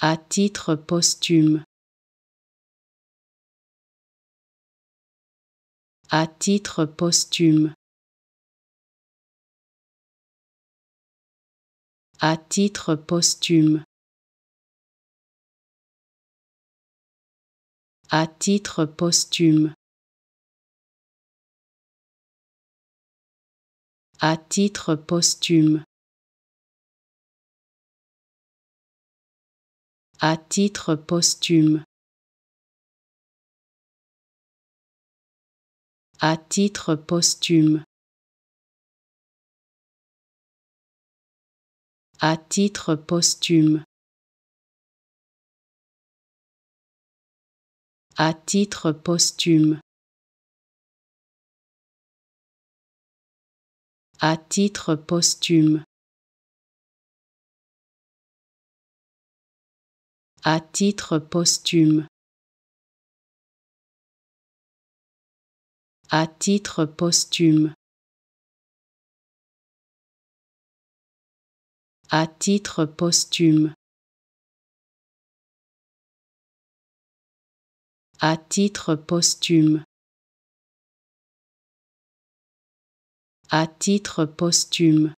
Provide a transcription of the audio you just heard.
à titre posthume. À titre posthume. À titre posthume. À titre posthume. À titre posthume. à titre posthume. À titre posthume. À titre posthume. À titre posthume. À titre posthume. à titre posthume à titre posthume à titre posthume à titre posthume à titre posthume